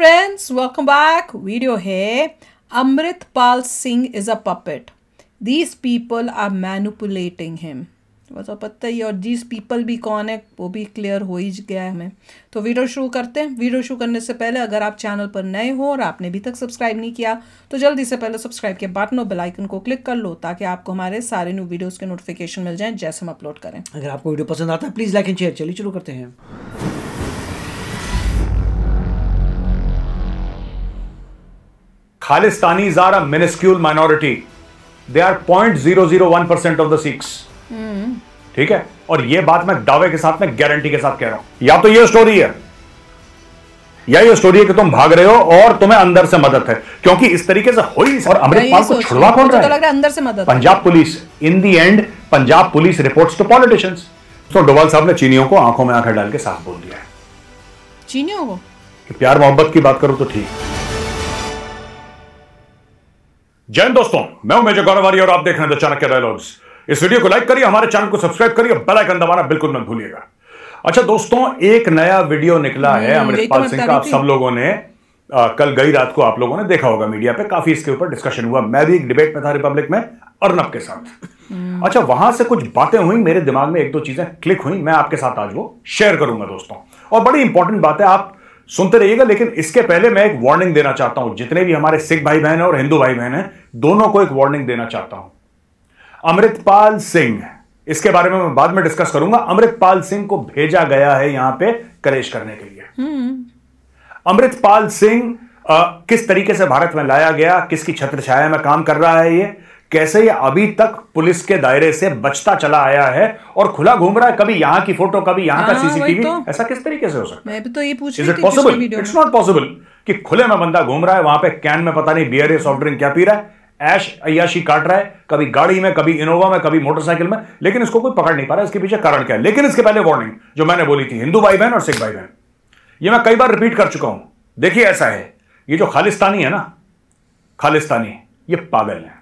friends, welcome back. Video here. Amritpal Singh is a puppet these people are manipulating him बस पता ही और these people भी कौन है वो भी क्लियर हो ही गया है हमें तो वीडियो शुरू करते हैं वीडियो शुरू करने से पहले अगर आप चैनल पर नए हो और आपने अभी तक सब्सक्राइब नहीं किया तो जल्दी से पहले सब्सक्राइब के बटन और बेल आइकन को क्लिक कर लो ताकि आपको हमारे सारे न्यू वीडियोज़ के नोटिफिकेशन मिल जाए जैसे हम अपलोड करें अगर आपको वीडियो पसंद आता है प्लीज़ लाइक एंड शेयर चलिए शुरू करते हैं Khalistanis are a minuscule minority. They are 0.001% of the Sikhs. हम्म। ठीक है और ये बात मैं दावे के साथ में गारंटी के साथ कह रहा हूं या तो ये स्टोरी है या ये स्टोरी है कि तुम भाग रहे हो और तुम्हें अंदर से मदद है क्योंकि इस तरीके से हो ही और अमृतपाल को छुड़वा कौन तो रहा है अंदर से मदद Punjab police in the end Punjab police reports to politicians तो डोवाल साहब ने चीनियों को आंखों में आंखें डाल के साफ बोल दिया है चीनियों को प्यार मोहब्बत की बात करो तो ठीक जय दोस्तों मैं हूं मेजर गौरवारी और आप देख रहे हैं चाणक्य डायलॉग्स इस वीडियो को लाइक करिए हमारे चैनल को सब्सक्राइब करिए बेल आइकन दबाना बिल्कुल मत भूलिएगा अच्छा दोस्तों एक नया वीडियो निकला है हम्म, अमृतपाल तो सिंह का आप सब लोगों ने आ, कल गई रात को आप लोगों ने देखा होगा मीडिया पे काफी इसके ऊपर डिस्कशन हुआ मैं भी एक डिबेट में था रिपब्लिक में अर्नब के साथ हम्म। अच्छा वहां से कुछ बातें हुई मेरे दिमाग में एक दो चीजें क्लिक हुई मैं आपके साथ आज वो शेयर करूंगा दोस्तों और बड़ी इंपॉर्टेंट बात है आप सुनते रहिएगा लेकिन इसके पहले मैं एक वार्निंग देना चाहता हूं जितने भी हमारे सिख भाई बहन है और हिंदू भाई बहन है दोनों को एक वार्निंग देना चाहता हूं अमृतपाल सिंह इसके बारे में मैं बाद में डिस्कस करूंगा अमृतपाल सिंह को भेजा गया है यहां पे करेश करने के लिए हम्म। अमृतपाल सिंह किस तरीके से भारत में लाया गया किसकी छत्र छाया में काम कर रहा है ये कैसे ये अभी तक पुलिस के दायरे से बचता चला आया है और खुला घूम रहा है कभी यहां की फोटो कभी यहां का हाँ, सीसीटीवी तो, ऐसा किस तरीके से हो सकता है तो ये पूछ it possible it's not possible कि खुले में बंदा घूम रहा है वहां पे कैन में पता नहीं बियर या सॉफ्ट ड्रिंक क्या पी रहा है ऐश अयाशी काट रहा है कभी गाड़ी में कभी इनोवा में कभी मोटरसाइकिल में लेकिन इसको कोई पकड़ नहीं पा रहा है इसके पीछे कारण क्या है लेकिन इसके पहले वार्निंग जो मैंने बोली थी हिंदू भाई बहन और सिख भाई बहन ये मैं कई बार रिपीट कर चुका हूं देखिए ऐसा है ये जो खालिस्तानी है ना खालिस्तानी ये पागल है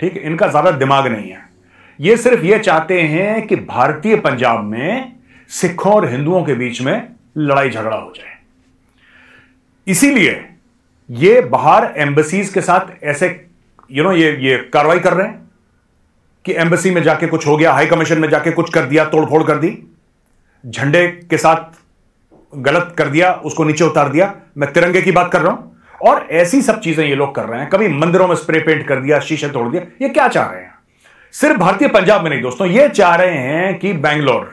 ठीक है इनका ज्यादा दिमाग नहीं है ये सिर्फ ये चाहते हैं कि भारतीय पंजाब में सिखों और हिंदुओं के बीच में लड़ाई झगड़ा हो जाए इसीलिए ये बाहर एम्बसीज के साथ ऐसे यू नो ये ये कार्रवाई कर रहे हैं कि एम्बेसी में जाके कुछ हो गया हाई कमीशन में जाके कुछ कर दिया तोड़फोड़ कर दी झंडे के साथ गलत कर दिया उसको नीचे उतार दिया मैं तिरंगे की बात कर रहा हूं और ऐसी सब चीजें ये लोग कर रहे हैं कभी मंदिरों में स्प्रे पेंट कर दिया शीशे तोड़ दिया ये क्या चाह रहे हैं सिर्फ भारतीय पंजाब में नहीं दोस्तों ये चाह रहे हैं कि बैंगलोर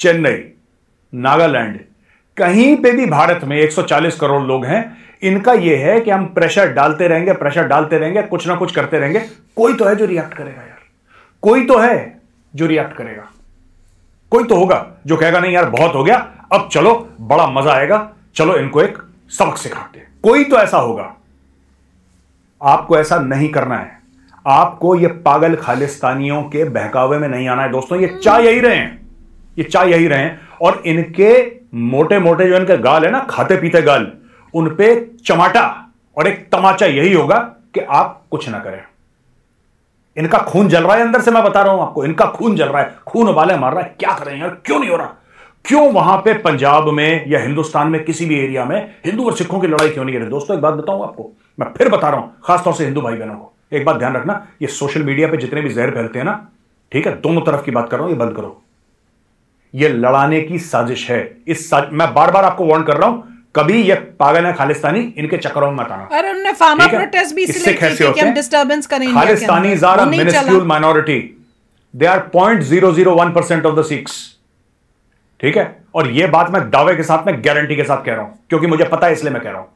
चेन्नई नागालैंड कहीं पे भी भारत में 140 करोड़ लोग हैं इनका यह है कि हम प्रेशर डालते रहेंगे प्रेशर डालते रहेंगे कुछ ना कुछ करते रहेंगे कोई तो है जो रिएक्ट करेगा यार कोई तो है जो रिएक्ट करेगा कोई तो होगा जो कहेगा नहीं यार बहुत हो गया अब चलो बड़ा मजा आएगा चलो इनको एक सबक सिखाते हैं कोई तो ऐसा होगा आपको ऐसा नहीं करना है आपको ये पागल खालिस्तानियों के बहकावे में नहीं आना है दोस्तों ये चाह यही रहे हैं ये चाह यही रहे हैं और इनके मोटे मोटे जो इनके गाल है ना खाते पीते गाल उन पे चमाटा और एक तमाचा यही होगा कि आप कुछ ना करें इनका खून जल रहा है अंदर से मैं बता रहा हूं आपको इनका खून जल रहा है खून उबाले मार रहा है क्या करें यार क्यों नहीं हो रहा क्यों वहां पे पंजाब में या हिंदुस्तान में किसी भी एरिया में हिंदू और सिखों की लड़ाई क्यों नहीं कर दोस्तों एक बात बताऊं आपको मैं फिर बता रहा हूं खासतौर से हिंदू भाई बहनों को एक बात ध्यान रखना ये सोशल मीडिया पे जितने भी जहर फैलते हैं ना ठीक है दोनों तरफ की बात कर रहा हूं ये बंद करो ये लड़ाने की साजिश है इस साज... मैं बार बार आपको वार्न कर रहा हूं कभी ये पागल है खालिस्तानी इनके चक्करों में मत आना अरे प्रोटेस्ट भी are point zero zero one percent of the Sikhs ठीक है और यह बात मैं दावे के साथ में गारंटी के साथ कह रहा हूं क्योंकि मुझे पता है इसलिए मैं कह रहा हूं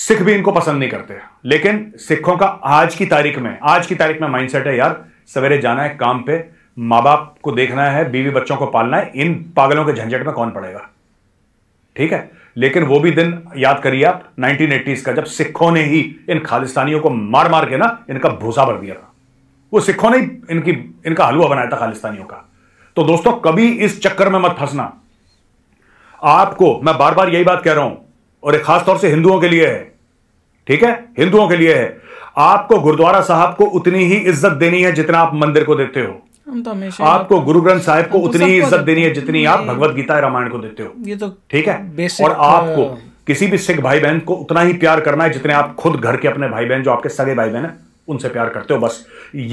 सिख भी इनको पसंद नहीं करते लेकिन सिखों का आज की तारीख में आज की तारीख में माइंडसेट है यार सवेरे जाना है काम पे मां बाप को देखना है बीवी बच्चों को पालना है इन पागलों के झंझट में कौन पड़ेगा ठीक है लेकिन वो भी दिन याद करिए आप नाइनटीन का जब सिखों ने ही इन खालिस्तानियों को मार मार के ना इनका भूसा भर दिया था वो सिखों ने इनकी इनका हलवा बनाया था खालिस्तानियों का तो दोस्तों कभी इस चक्कर में मत फंसना आपको मैं बार बार यही बात कह रहा हूं और एक खासतौर से हिंदुओं के लिए है ठीक है हिंदुओं के लिए है आपको गुरुद्वारा साहब को उतनी ही इज्जत देनी है जितना आप मंदिर को देते हो तो आपको गुरु ग्रंथ साहिब को तो उतनी ही इज्जत देनी है जितनी आप भगवत गीता रामायण को देते हो ये तो ठीक है और uh, आपको किसी भी सिख भाई बहन को उतना ही प्यार करना है जितने आप खुद घर के अपने भाई बहन जो आपके सगे भाई बहन है उनसे प्यार करते हो बस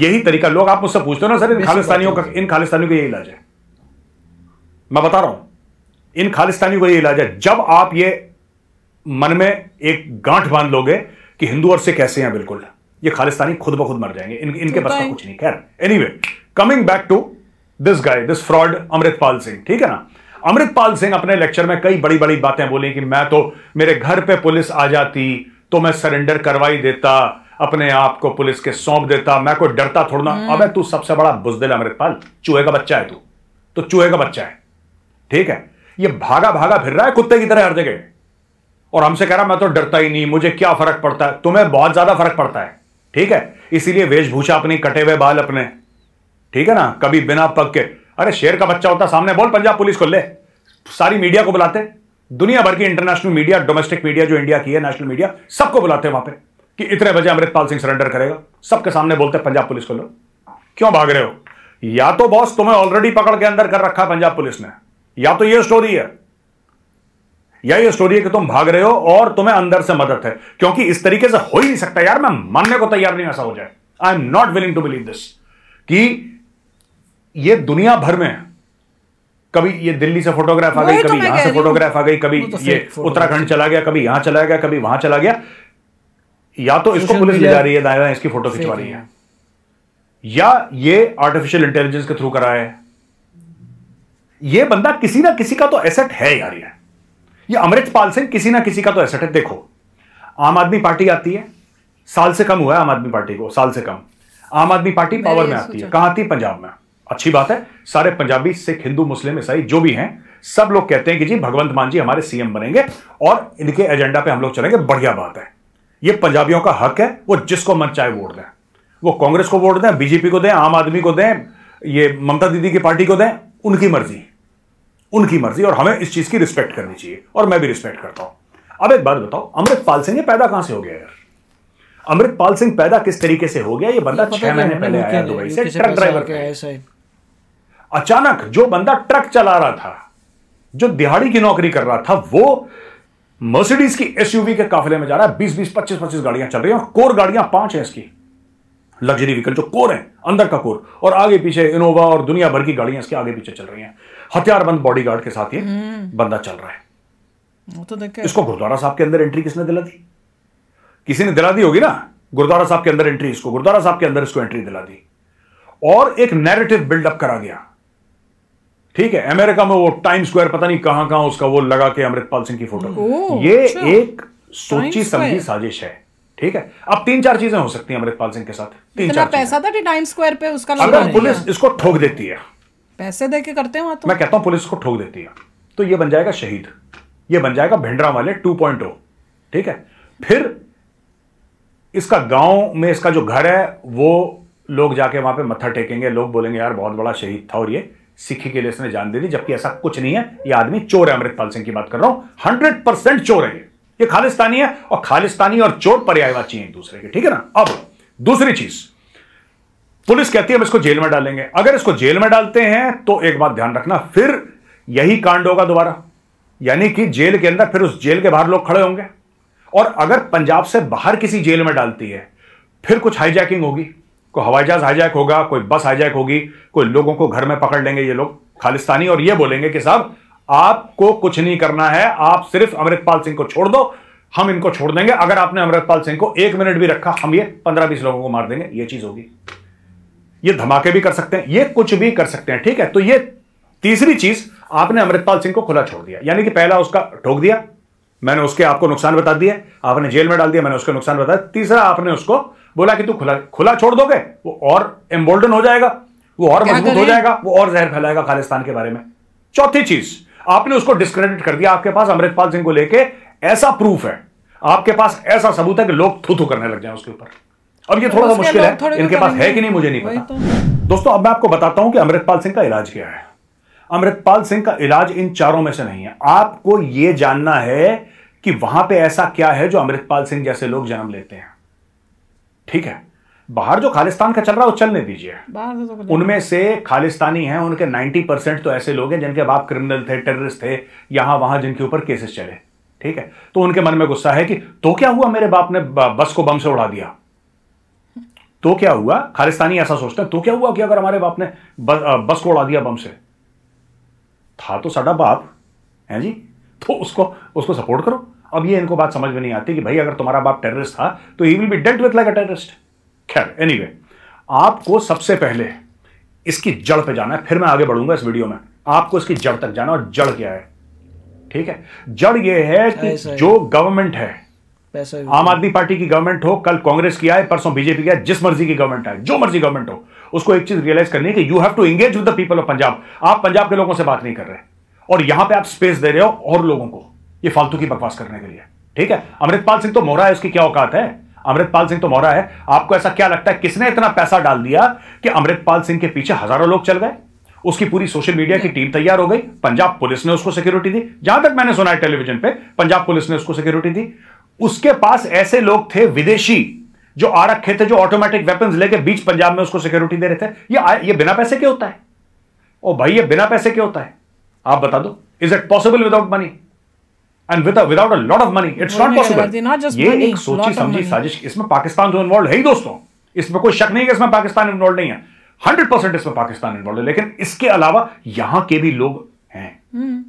यही तरीका लोग आप मुझसे पूछते हो ना सर इन खालिस्तानियों का इन खालिस्तानियों का यही इलाज है मैं बता रहा हूं इन खालिस्तानियों का यही इलाज है जब आप ये मन में एक गांठ बांध लोगे कि हिंदू और सिख ऐसे हैं बिल्कुल ये खालिस्तानी खुद ब खुद मर जाएंगे इन, तो इनके पास तो कुछ नहीं खैर any coming back to this guy this fraud Amritpal Singh ठीक है ना अमृतपाल सिंह अपने लेक्चर में कई बड़ी बड़ी बातें बोली कि मैं तो मेरे घर पे पुलिस आ जाती तो मैं सरेंडर करवाई देता अपने आप को पुलिस के सौंप देता मैं कोई डरता थोड़ा हम्म। अबे तू सबसे बड़ा बुजदिल अमृतपाल चूहे का बच्चा है तू तो चूहे का बच्चा है ठीक है ये भागा भागा फिर रहा है कुत्ते की तरह हर जगह और हमसे कह रहा मैं तो डरता ही नहीं मुझे क्या फर्क पड़ता है तुम्हें बहुत ज्यादा फर्क पड़ता है ठीक है इसीलिए वेशभूषा अपनी कटे हुए बाल अपने ठीक है ना कभी बिना पग के अरे शेर का बच्चा होता सामने बोल पंजाब पुलिस को ले सारी मीडिया को बुलाते दुनिया भर की इंटरनेशनल मीडिया डोमेस्टिक मीडिया जो इंडिया की है नेशनल मीडिया सबको बुलाते हैं वहां पर कि इतने बजे अमृतपाल सिंह सरेंडर करेगा सबके सामने बोलते पंजाब पुलिस को लो क्यों भाग रहे हो या तो बॉस तुम्हें ऑलरेडी पकड़ के अंदर कर रखा है पंजाब पुलिस ने या तो यह स्टोरी है या यह स्टोरी है कि तुम भाग रहे हो और तुम्हें अंदर से मदद है क्योंकि इस तरीके से हो ही नहीं सकता यार मैं मानने को तैयार नहीं ऐसा हो जाए I am not willing to believe this कि ये दुनिया भर में कभी ये दिल्ली से फोटोग्राफ तो आ गई कभी यहां से फोटोग्राफ आ गई कभी ये उत्तराखंड चला गया कभी यहां चला गया कभी वहां चला गया या तो इसको पुलिस ले जा रही है दायरा इसकी फोटो खिंचवा रही है या ये आर्टिफिशियल इंटेलिजेंस के थ्रू करा है ये बंदा किसी ना किसी का तो एसेट है यार ये ये अमृतपाल सिंह किसी ना किसी का तो एसेट है देखो आम आदमी पार्टी आती है साल से कम हुआ है आम आदमी पार्टी को साल से कम आम आदमी पार्टी पावर में आती है कहां आती है पंजाब में अच्छी बात है सारे पंजाबी सिख हिंदू मुस्लिम ईसाई जो भी हैं सब लोग कहते हैं कि जी भगवंत मान जी हमारे सीएम बनेंगे और इनके एजेंडा पे हम लोग चलेंगे बढ़िया बात है ये पंजाबियों का हक है वो जिसको मन चाहे वोट दें वो कांग्रेस को वोट दें बीजेपी को दें आम आदमी को दें ये ममता दीदी की पार्टी को दें उनकी मर्जी उनकी मर्जी और हमें इस चीज़ की रिस्पेक्ट करनी चाहिए और मैं भी रिस्पेक्ट करता हूं अब एक बात बताओ अमृतपाल सिंह ये पैदा कहां से हो गया यार अमृतपाल सिंह पैदा किस तरीके से हो गया ये बंदा छह महीने पहले आया दुबई से ट्रक ड्राइवर अचानक जो बंदा ट्रक चला रहा था जो दिहाड़ी की नौकरी कर रहा था वो मर्सिडीज की एसयूवी के काफिले में जा रहा है बीस बीस पच्चीस पच्चीस गाड़ियां चल रही हैं कोर गाड़ियां पांच है इसकी लग्जरी व्हीकल जो कोर है अंदर का कोर और आगे पीछे इनोवा और दुनिया भर की गाड़ियां इसके आगे पीछे चल रही हैं हथियारबंद गार्ड के साथ ये बंदा चल रहा है वो तो देखे इसको गुरुद्वारा साहब के अंदर एंट्री किसने दिला दी किसी ने दिला दी होगी ना गुरुद्वारा साहब के अंदर एंट्री इसको गुरुद्वारा साहब के अंदर इसको एंट्री दिला दी और एक नैरेटिव बिल्डअप करा गया ठीक है अमेरिका में वो टाइम स्क्वायर पता नहीं कहां कहां उसका वो लगा के अमृतपाल सिंह की फोटो ये अच्छा। एक सोची समझी साजिश है ठीक है अब तीन चार चीजें हो सकती हैं अमृतपाल सिंह के साथ तीन चार पैसा था टाइम स्क्वायर पे उसका अगर पुलिस इसको ठोक देती है पैसे दे के करते हैं तो मैं कहता हूं पुलिस को ठोक देती है तो ये बन जाएगा शहीद ये बन जाएगा भिंडरा वाले टू पॉइंट ठीक है फिर इसका गांव में इसका जो घर है वो लोग जाके वहां पे मत्था टेकेंगे लोग बोलेंगे यार बहुत बड़ा शहीद था और ये सिखी के लिए इसने जान दे दी जबकि ऐसा कुछ नहीं है ये आदमी चोर है अमृतपाल सिंह की बात कर रहा हूं हंड्रेड परसेंट चोर है ये खालिस्तानी है और खालिस्तानी और चोर पर्यायवाची है दूसरे के ठीक है ना अब दूसरी चीज पुलिस कहती है हम इसको जेल में डालेंगे अगर इसको जेल में डालते हैं तो एक बात ध्यान रखना फिर यही कांड होगा दोबारा यानी कि जेल के अंदर फिर उस जेल के बाहर लोग खड़े होंगे और अगर पंजाब से बाहर किसी जेल में डालती है फिर कुछ हाईजैकिंग होगी कोई हवाई जहाज हाईजैक होगा कोई बस हाईजैक होगी कोई लोगों को घर में पकड़ लेंगे ये लोग खालिस्तानी और ये बोलेंगे कि साहब आपको कुछ नहीं करना है आप सिर्फ अमृतपाल सिंह को छोड़ दो हम इनको छोड़ देंगे अगर आपने अमृतपाल सिंह को एक मिनट भी रखा हम ये पंद्रह बीस लोगों को मार देंगे ये चीज होगी ये धमाके भी कर सकते हैं ये कुछ भी कर सकते हैं ठीक है तो ये तीसरी चीज आपने अमृतपाल सिंह को खुला छोड़ दिया यानी कि पहला उसका ठोक दिया मैंने उसके आपको नुकसान बता दिया आपने जेल में डाल दिया मैंने उसका नुकसान बताया तीसरा आपने उसको बोला कि तू खुला खुला छोड़ दोगे वो और एम्बोल्डन हो जाएगा वो और मजबूत हो जाएगा वो और जहर फैलाएगा खालिस्तान के बारे में चौथी चीज आपने उसको डिस्क्रेडिट कर दिया आपके पास अमृतपाल सिंह को लेके ऐसा प्रूफ है आपके पास ऐसा सबूत है कि लोग थू करने लग जाए उसके ऊपर अब ये थोड़ा सा मुश्किल है इनके तो पास है कि नहीं मुझे नहीं पता तो। दोस्तों अब मैं आपको बताता हूं कि अमृतपाल सिंह का इलाज क्या है अमृतपाल सिंह का इलाज इन चारों में से नहीं है आपको यह जानना है कि वहां पे ऐसा क्या है जो अमृतपाल सिंह जैसे लोग जन्म लेते हैं ठीक है बाहर जो खालिस्तान का चल रहा है वो चलने दीजिए तो उनमें से खालिस्तानी हैं उनके 90 परसेंट तो ऐसे लोग हैं जिनके बाप क्रिमिनल थे टेररिस्ट थे यहां वहां जिनके ऊपर केसेस चले ठीक है तो उनके मन में गुस्सा है कि तो क्या हुआ मेरे बाप ने बस को बम से उड़ा दिया तो क्या हुआ खालिस्तानी ऐसा सोचते हैं तो क्या हुआ कि अगर हमारे बाप ने बस को उड़ा दिया बम से था तो साडा बाप है जी तो उसको उसको सपोर्ट करो अब ये इनको बात समझ में नहीं आती कि भाई अगर तुम्हारा बाप टेररिस्ट था तो he will be dealt with like a terrorist खैर एनीवे आपको सबसे पहले इसकी जड़ पे जाना है फिर मैं आगे बढ़ूंगा इस वीडियो में आपको इसकी जड़ तक जाना और जड़ क्या है ठीक है जड़ यह है कि जो गवर्नमेंट है आम आदमी पार्टी की गवर्नमेंट हो कल कांग्रेस की आए परसों बीजेपी की आए जिस मर्जी की गवर्नमेंट आए जो मर्जी गवर्नमेंट हो उसको एक चीज रियलाइज करनी है कि you have to engage with the people of Punjab आप पंजाब के लोगों से बात नहीं कर रहे और यहां पे आप स्पेस दे रहे हो और लोगों को ये फालतू की बकवास करने के लिए ठीक है अमृतपाल सिंह तो मोहरा है उसकी क्या औकात है अमृतपाल सिंह तो मोहरा है आपको ऐसा क्या लगता है किसने इतना पैसा डाल दिया कि अमृतपाल सिंह के पीछे हजारों लोग चल गए उसकी पूरी सोशल मीडिया की टीम तैयार हो गई पंजाब पुलिस ने उसको सिक्योरिटी दी जहां तक मैंने सुना है टेलीविजन पे पंजाब पुलिस ने उसको सिक्योरिटी दी उसके पास ऐसे लोग थे विदेशी जो रखे थे जो ऑटोमेटिक वेपन लेके बीच पंजाब में उसको सिक्योरिटी दे रहे थे ये ये बिना पैसे के होता है ओ भाई ये बिना पैसे के होता है आप बता दो is it possible without money and with without a lot of money it's not possible ये एक सोची समझी साजिश इसमें पाकिस्तान जो तो इन्वॉल्व है ही दोस्तों इसमें कोई शक नहीं है इसमें पाकिस्तान इन्वॉल्व नहीं है हंड्रेड परसेंट इसमें पाकिस्तान इन्वॉल्व है लेकिन इसके अलावा यहां के भी लोग हैं हम्म।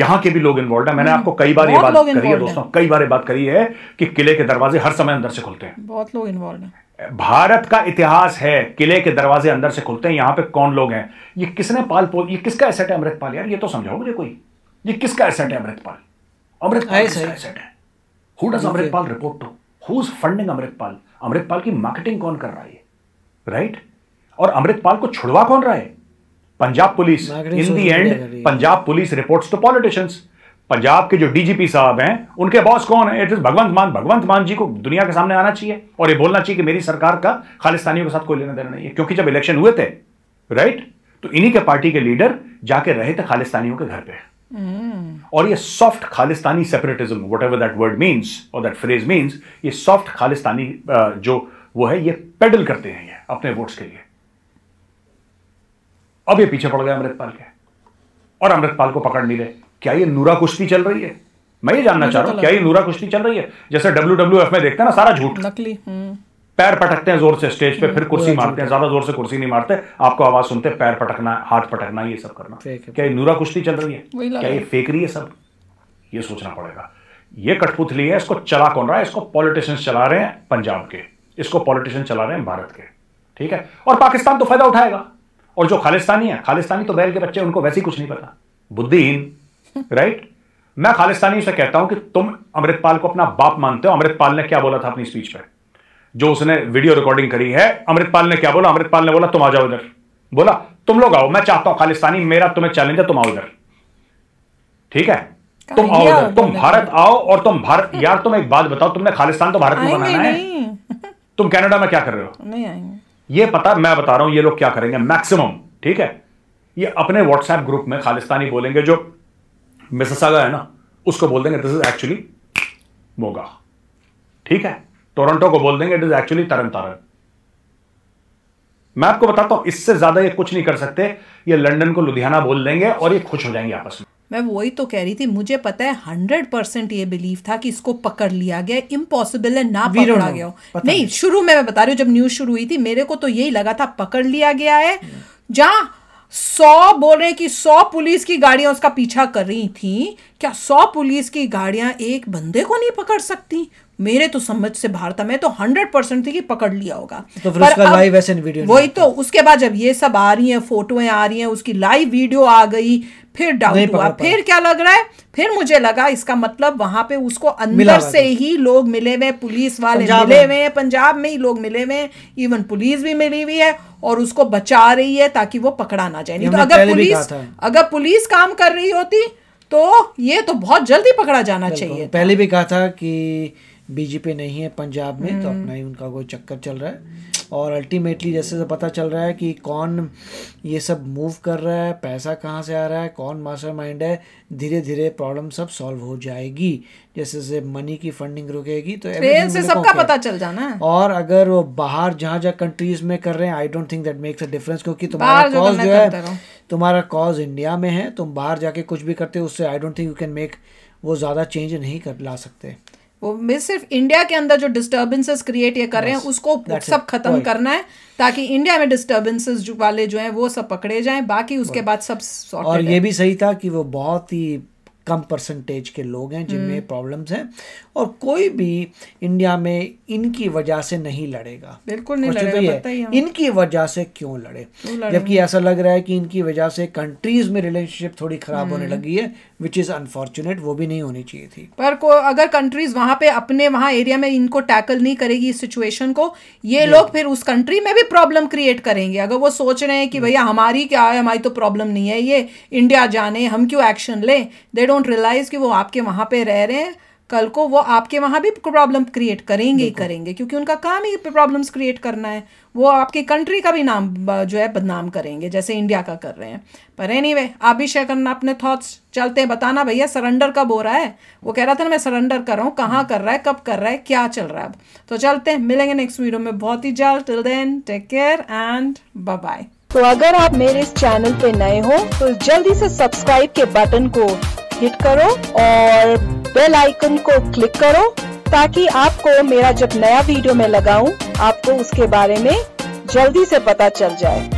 यहां के भी लोग इन्वॉल्व है मैंने हम्म। आपको कई बार ये बात करी है दोस्तों कई बार ये बात करी है कि किले के दरवाजे हर समय अंदर से खुलते हैं बहुत लोग इन्वॉल्व है भारत का इतिहास है किले के दरवाजे अंदर से खुलते हैं यहां पे कौन लोग हैं ये किसने पाल पोल ये किसका एसेट है अमृतपाल यार ये तो समझाओ मुझे कोई ये किसका एसेट है अमृतपाल अमृतपाल किसका एसेट है who does Amritpal report to who is funding Amritpal Amritpal की मार्केटिंग कौन कर रहा है राइट right? और अमृतपाल को छुड़वा कौन रहा है Punjab police in the end Punjab police reports to politicians Punjab के जो डीजीपी साहब हैं उनके बॉस कौन है इट इज भगवंत मान भगवंत मान जी को दुनिया के सामने आना चाहिए और ये बोलना चाहिए कि मेरी सरकार का खालिस्तानियों के साथ कोई लेना देना नहीं है क्योंकि जब इलेक्शन हुए थे राइट तो इन्हीं के पार्टी के लीडर जाके रहे थे खालिस्तानियों के घर पर Hmm. और ये soft Khalistani separatism whatever that word means और दैट फ्रेज मीन्स ये सॉफ्ट खालिस्तानी uh, जो वो है ये पेडल करते हैं ये अपने वोट्स के लिए अब ये पीछे पड़ गए अमृतपाल के और अमृतपाल को पकड़ नहीं ले क्या ये नूरा कुश्ती चल रही है मैं ये जानना चाह तो रहा हूं क्या ये नूरा कुश्ती चल रही है जैसे डब्ल्यू डब्ल्यू एफ में देखते हैं ना सारा झूठ नकली हम्म। पैर पटकते हैं जोर से स्टेज पे फिर कुर्सी मारते हैं ज्यादा जोर से कुर्सी नहीं मारते आपको आवाज सुनते पैर पटकना हाथ पटकना ये सब करना क्या ये नूरा कुश्ती चल रही है क्या ये फेंक रही है सब ये सोचना पड़ेगा ये कठपुतली है इसको चला कौन रहा है इसको पॉलिटिशियंस चला रहे हैं पंजाब के इसको पॉलिटिशियन चला रहे हैं भारत के ठीक है और पाकिस्तान तो फायदा उठाएगा और जो खालिस्तानी है खालिस्तानी तो बैल के बच्चे उनको वैसे ही कुछ नहीं पता बुद्धिहीन राइट मैं खालिस्तानी से कहता हूं कि तुम अमृतपाल को अपना बाप मानते हो अमृतपाल ने क्या बोला था अपनी स्पीच पर जो उसने वीडियो रिकॉर्डिंग करी है अमृतपाल ने क्या बोला अमृतपाल ने बोला तुम आ जाओ इधर बोला तुम लोग आओ मैं चाहता हूं खालिस्तानी मेरा तुम्हें चैलेंज है तुम आओ इधर ठीक है तुम आओ इधर तुम भारत आओ और तुम भारत यार तुम एक बात बताओ तुमने खालिस्तान तो भारत में बनाना है तुम कैनेडा में क्या कर रहे हो नहीं आएंगे ये पता मैं बता रहा हूं ये लोग क्या करेंगे मैक्सिमम ठीक है ये अपने व्हाट्सएप ग्रुप में खालिस्तानी बोलेंगे जो मिससागा है ना उसको बोल देंगे दिस इज एक्चुअली मोगा ठीक है टोरंटो को बोल देंगे इट इज एक्चुअली तरन तारन मैं आपको बताता हूं इससे ज्यादा ये कुछ नहीं कर सकते ये लंदन को लुधियाना बोल देंगे और ये खुश हो जाएंगे आपस में मैं वही तो कह रही थी मुझे पता है हंड्रेड परसेंट ये बिलीव था कि इसको पकड़ लिया गया इम्पॉसिबल है ना पकड़ा गया हो नहीं शुरू में मैं बता रही हूँ जब न्यूज शुरू हुई थी मेरे को तो यही लगा था पकड़ लिया गया है जहाँ सौ बोल रहे कि सौ पुलिस की गाड़ियां उसका पीछा कर रही थी क्या सौ पुलिस की गाड़ियां एक बंदे को नहीं पकड़ सकती मेरे तो समझ से बाहर था मैं तो हंड्रेड परसेंट थी कि पकड़ लिया होगा तो फिर उसका लाइव ऐसे वीडियो वही तो उसके बाद जब ये सब आ रही है फोटोएं आ रही हैं उसकी लाइव वीडियो आ गई फिर डाउट हुआ फिर क्या लग रहा है फिर मुझे लगा इसका मतलब वहां पे उसको अंदर से ही लोग मिले हुए पुलिस वाले मिले हुए हैं पंजाब में ही लोग मिले हुए हैं इवन पुलिस भी मिली हुई है और उसको बचा रही है ताकि वो पकड़ा ना जाए नहीं तो अगर पुलिस अगर पुलिस काम कर रही होती तो ये तो बहुत जल्दी पकड़ा जाना चाहिए पहले भी कहा था कि बीजेपी नहीं है पंजाब में तो हम्म। अपना ही उनका कोई चक्कर चल रहा है और अल्टीमेटली जैसे पता चल रहा है कि कौन ये सब मूव कर रहा है पैसा कहाँ से आ रहा है कौन मास्टर माइंड है धीरे धीरे प्रॉब्लम सब सॉल्व हो जाएगी जैसे जैसे मनी की फंडिंग रुकेगी तो से सबका पता चल जाना है और अगर वो बाहर जहाँ जहाँ कंट्रीज में कर रहे हैं I don't think that makes a difference क्योंकि तुम्हारा कॉज जो है तुम्हारा कॉज इंडिया में है तुम बाहर जाके कुछ भी करते हो उससे I don't think you can make वो ज़्यादा चेंज नहीं कर ला सकते वो सिर्फ इंडिया के अंदर जो डिस्टर्बेंसेस क्रिएट ये कर रहे हैं उसको सब खत्म करना है ताकि इंडिया में डिस्टर्बेंसेस वाले जो हैं वो सब पकड़े जाएं बाकी उसके बाद सब और ये भी सही था कि वो बहुत ही कम परसेंटेज के लोग हैं जिनमें प्रॉब्लम्स हम्म। हैं और कोई भी इंडिया में इनकी वजह से नहीं लड़ेगा बिल्कुल नहीं लड़ेगा है, इनकी वजह से क्यों लड़े जबकि ऐसा लग रहा है कि इनकी वजह से कंट्रीज में रिलेशनशिप थोड़ी खराब होने हम्म। लगी है विच इज़ अनफॉर्चुनेट वो भी नहीं होनी चाहिए थी पर को अगर कंट्रीज वहां पे अपने वहां एरिया में इनको टैकल नहीं करेगी इस सिचुएशन को ये लोग फिर उस कंट्री में भी प्रॉब्लम क्रिएट करेंगे अगर वो सोच रहे हैं कि हम्म। भैया हमारी क्या है हमारी तो प्रॉब्लम नहीं है ये इंडिया जाने हम क्यों एक्शन लें दे डोंट डोंट रियलाइज़ कि वो आपके वहाँ पे रह रहे हैं कल को वो आपके वहाँ भी प्रॉब्लम क्रिएट करेंगे ही करेंगे क्योंकि उनका काम ही प्रॉब्लम्स क्रिएट करना है वो आपके कंट्री का भी नाम जो है बदनाम करेंगे जैसे इंडिया का कर रहे हैं पर एनी anyway, आप भी शेयर करना अपने थॉट्स चलते हैं बताना भैया सरेंडर कब हो रहा है वो कह रहा था ना मैं सरेंडर कर रहा हूँ कहाँ कर रहा है कब कर रहा है क्या चल रहा है अब तो चलते हैं मिलेंगे नेक्स्ट वीडियो में बहुत ही जल्द till then take care and bye तो अगर आप मेरे इस चैनल पे नए हो तो जल्दी से सब्सक्राइब के बटन को हिट करो और बेल आइकन को क्लिक करो ताकि आपको मेरा जब नया वीडियो में लगाऊं आपको उसके बारे में जल्दी से पता चल जाए